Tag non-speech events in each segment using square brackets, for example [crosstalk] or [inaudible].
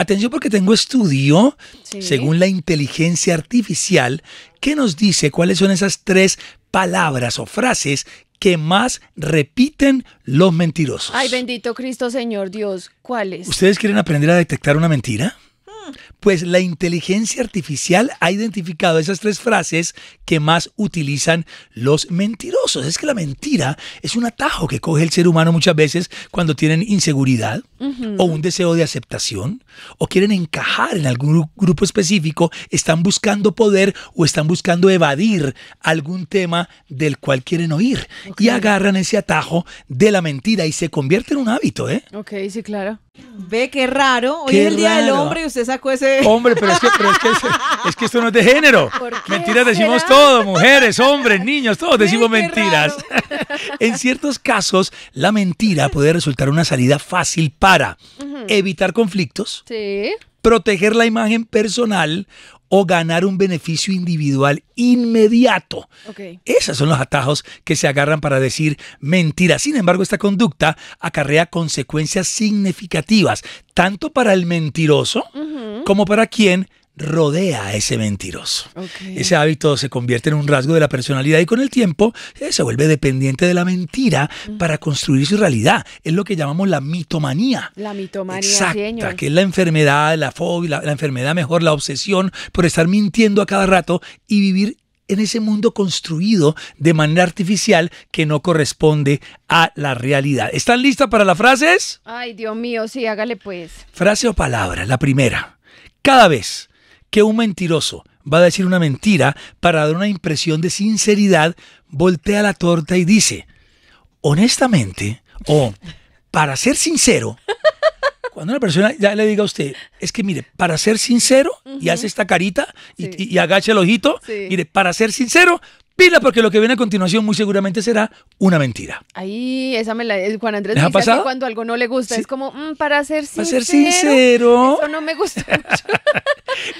Atención porque tengo estudio, según la inteligencia artificial, que nos dice cuáles son esas tres palabras o frases que más repiten los mentirosos. Ay, bendito Cristo, Señor Dios, ¿cuáles? ¿Ustedes quieren aprender a detectar una mentira? Hmm. Pues la inteligencia artificial ha identificado esas tres frases que más utilizan los mentirosos. Es que la mentira es un atajo que coge el ser humano muchas veces cuando tienen inseguridad, o un deseo de aceptación o quieren encajar en algún grupo específico, están buscando poder o están buscando evadir algún tema del cual quieren oír y agarran ese atajo de la mentira y se convierte en un hábito, ¿eh? Ok, sí, claro. Ve qué raro. Hoy es el Día del Hombre y usted sacó ese. [laughs] Hombre, pero es que, es, que esto no es de género. Mentiras decimos todo, mujeres, hombres, niños, todos decimos mentiras. [laughs] en ciertos casos, la mentira puede resultar una salida fácil para para evitar conflictos, proteger la imagen personal o ganar un beneficio individual inmediato. Esos son los atajos que se agarran para decir mentiras. Sin embargo, esta conducta acarrea consecuencias significativas, tanto para el mentiroso como para quien rodea a ese mentiroso. Ese hábito se convierte en un rasgo de la personalidad y con el tiempo eh, se vuelve dependiente de la mentira para construir su realidad. Es lo que llamamos la mitomanía. La mitomanía, que es la enfermedad, la fobia, la, la enfermedad mejor, la obsesión por estar mintiendo a cada rato y vivir en ese mundo construido de manera artificial que no corresponde a la realidad. ¿Están listas para las frases? Ay, Dios mío, sí, hágale pues. Frase o palabra, la primera. Cada vez que un mentiroso va a decir una mentira para dar una impresión de sinceridad, voltea la torta y dice, honestamente, o para ser sincero, cuando una persona ya le diga a usted, es que mire, para ser sincero, y hace esta carita y, agacha el ojito, mire, para ser sincero, pila, porque lo que viene a continuación muy seguramente será una mentira. Ahí, esa me la. Eh, Juan Andrés cuando algo no le gusta, es como, mm, para ser sincero. Para ser sincero. Eso no me gusta [laughs] mucho.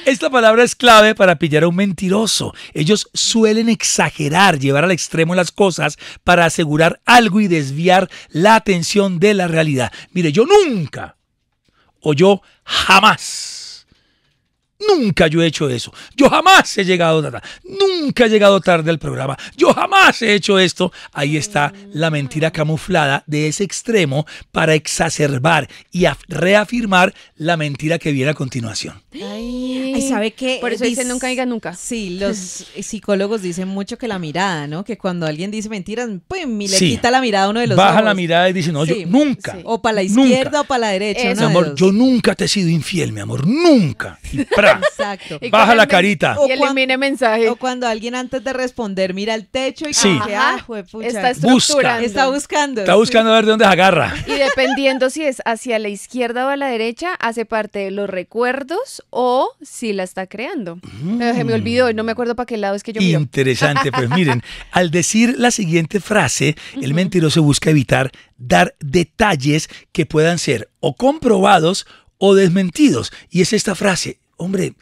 Esta palabra es clave para pillar a un mentiroso. Ellos suelen exagerar, llevar al extremo las cosas para asegurar algo y desviar la atención de la realidad. Mire, yo nunca o yo jamás Nunca yo he hecho eso. Yo jamás he llegado tarde. Nunca he llegado tarde al programa. Yo jamás he hecho esto. Ahí está la mentira camuflada de ese extremo para exacerbar y reafirmar la mentira que viene a continuación y ¿sabe que Por eso dicen nunca diga nunca. Sí, los [laughs] psicólogos dicen mucho que la mirada, ¿no? Que cuando alguien dice mentiras, pues le quita la mirada a uno de los Baja la mirada y dice, no, yo nunca. O para la izquierda o para la derecha. amor, yo nunca te he sido infiel, mi amor, nunca. [laughs] Exacto. Baja la carita. O y elimine mensaje. O cuando alguien antes de responder mira el techo y sí. Que, ah, está Busca. Está buscando. Está buscando a ver de dónde agarra. Y dependiendo si es hacia la izquierda o a la derecha, hace parte de los recuerdos o sí la está creando. Mm. Eh, me olvidó, no me acuerdo para qué lado es que yo. Interesante, pues [laughs] miren, al decir la siguiente frase, el mentiroso busca evitar dar detalles que puedan ser o comprobados o desmentidos. Y es esta frase, hombre,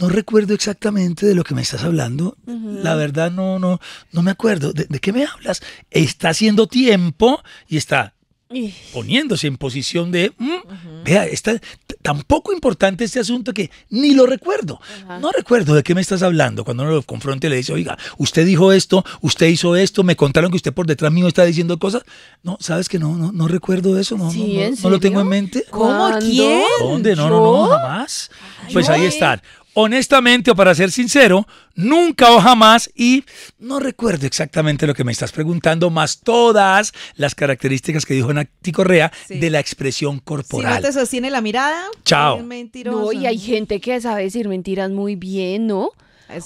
no recuerdo exactamente de lo que me estás hablando. La verdad no, no, no me acuerdo. ¿De, ¿De, qué me hablas? Está haciendo tiempo y está poniéndose en posición de, mm, vea, está tan importante este asunto que ni lo recuerdo. No recuerdo de qué me estás hablando. Cuando uno lo confronta y le dice, oiga, usted dijo esto, usted hizo esto, me contaron que usted por detrás mío está diciendo cosas. No, sabes que no, no, no recuerdo eso, no, no, no, lo tengo en mente. ¿Cómo? ¿Quién? ¿Dónde? No, no, no, jamás. pues ahí está honestamente o para ser sincero, nunca o jamás y no recuerdo exactamente lo que me estás preguntando, más todas las características que dijo Nati Correa de la expresión corporal. Si te sostiene la mirada, chao. No, y hay gente que sabe decir mentiras muy bien, ¿no?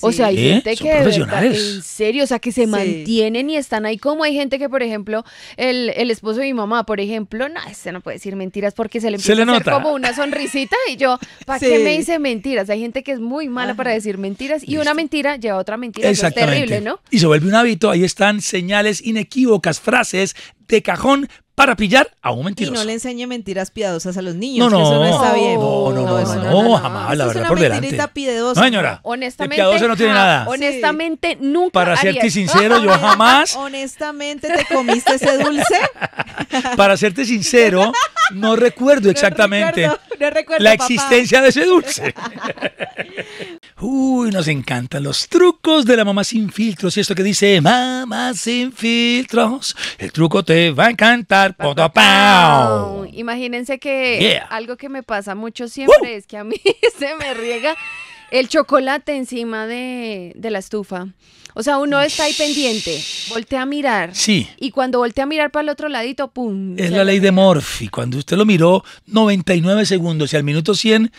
O sea, hay ¿Eh? gente que, en serio, o sea, que se mantienen y están ahí. Como hay gente que, por ejemplo, el, esposo de mi mamá, por ejemplo, no, ese no puede decir mentiras porque se le empieza nota. como una sonrisita y yo, ¿para qué me dice mentiras? Hay gente que es muy mala para decir mentiras y una mentira lleva a otra mentira. es terrible, ¿no? Y se vuelve un hábito. Ahí están señales inequívocas, frases de cajón para pillar a un mentiroso. Y no le enseñe mentiras piadosas a los niños. No, no, eso no está bien. No, no, no, no, jamás, la verdad, por delante. No, señora. Honestamente. no tiene nada. Honestamente, nunca. Para serte sincero, yo [laughs] jamás. Honestamente, ¿te comiste ese dulce? [laughs] para serte sincero, no recuerdo exactamente la existencia de ese dulce. [laughs] Uy, nos encantan los trucos de la mamá sin filtros. Y esto que dice, mamá sin filtros, el truco te va a encantar. Pa, pa, Imagínense que algo que me pasa mucho siempre es que a mí [laughs] se me riega el chocolate encima de, la estufa. O sea, uno está ahí pendiente, voltea a mirar. Sí. Y cuando voltea a mirar para el otro ladito, ¡pum! Es la ley de morphy Cuando usted lo miró 99 segundos y al minuto 100,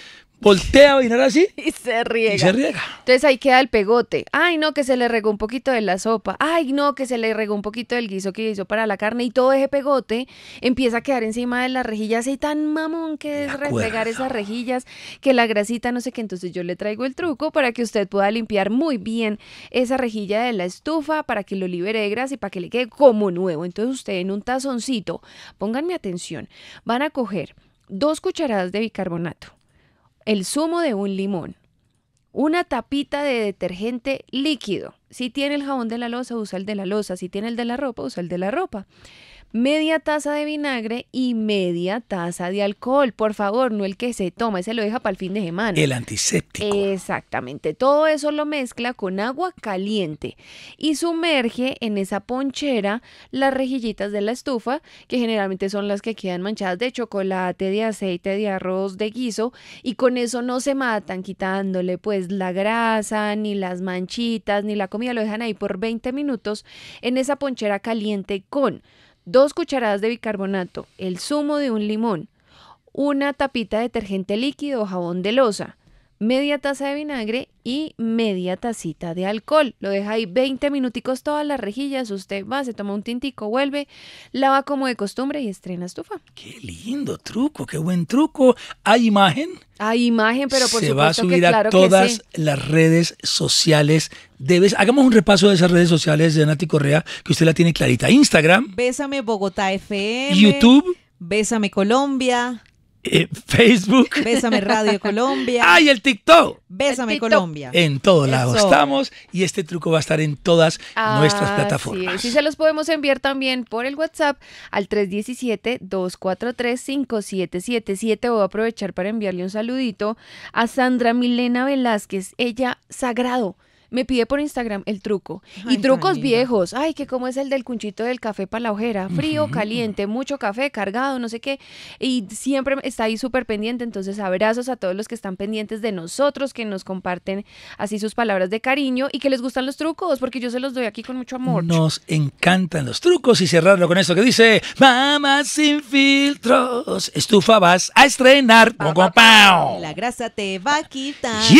voltea a así. [laughs] Y se riega. Y se riega. Entonces ahí queda el pegote. Ay, no, que se le regó un poquito de la sopa. Ay, no, que se le regó un poquito del guiso que hizo para la carne. Y todo ese pegote empieza a quedar encima de las rejillas. Y tan mamón que es refregar esas rejillas, que la grasita, no sé qué. Entonces yo le traigo el truco para que usted pueda limpiar muy bien esa rejilla de la estufa, para que lo libere de grasa y para que le quede como nuevo. Entonces usted en un tazoncito, pónganme atención, van a coger dos cucharadas de bicarbonato el zumo de un limón, una tapita de detergente líquido. Si tiene el jabón de la losa, usa el de la losa. Si tiene el de la ropa, usa el de la ropa media taza de vinagre y media taza de alcohol. Por favor, no el que se toma, ese lo deja para el fin de semana. El antiséptico. Exactamente. Todo eso lo mezcla con agua caliente y sumerge en esa ponchera las rejillitas de la estufa, que generalmente son las que quedan manchadas de chocolate, de aceite, de arroz, de guiso, y con eso no se matan quitándole pues la grasa, ni las manchitas, ni la comida, lo dejan ahí por 20 minutos en esa ponchera caliente con 2 cucharadas de bicarbonato, el zumo de un limón, una tapita de detergente líquido o jabón de losa, media taza de vinagre y media tacita de alcohol. Lo deja ahí 20 minuticos todas las rejillas, usted va, se toma un tintico, vuelve, lava como de costumbre y estrena estufa. Qué lindo truco, qué buen truco. ¿Hay imagen? Hay imagen, pero por se va a subir a todas las redes sociales. Debes, hagamos un repaso de esas redes sociales de Nati Correa, que usted la tiene clarita. Instagram. Bésame Bogotá FM. YouTube. Bésame Colombia. Eh, Facebook. Bésame Radio Colombia. ¡Ay, el TikTok! Bésame Colombia. En todos lados estamos y este truco va a estar en todas nuestras ah, plataformas. Y se los podemos enviar también por el WhatsApp al 317-243-5777. Voy a aprovechar para enviarle un saludito a Sandra Milena Velázquez, ella sagrado me pide por Instagram el truco. y trucos viejos. Ay, que como es el del cunchito del café para la ojera. Frío, caliente, mucho café, cargado, no sé qué. Y siempre está ahí súper pendiente. Entonces, abrazos a todos los que están pendientes de nosotros, que nos comparten así sus palabras de cariño y que les gustan los trucos, porque yo se los doy aquí con mucho amor. Nos encantan los trucos y cerrarlo con eso que dice: Mamá sin filtros, estufa vas a estrenar. con la grasa te va a quitar.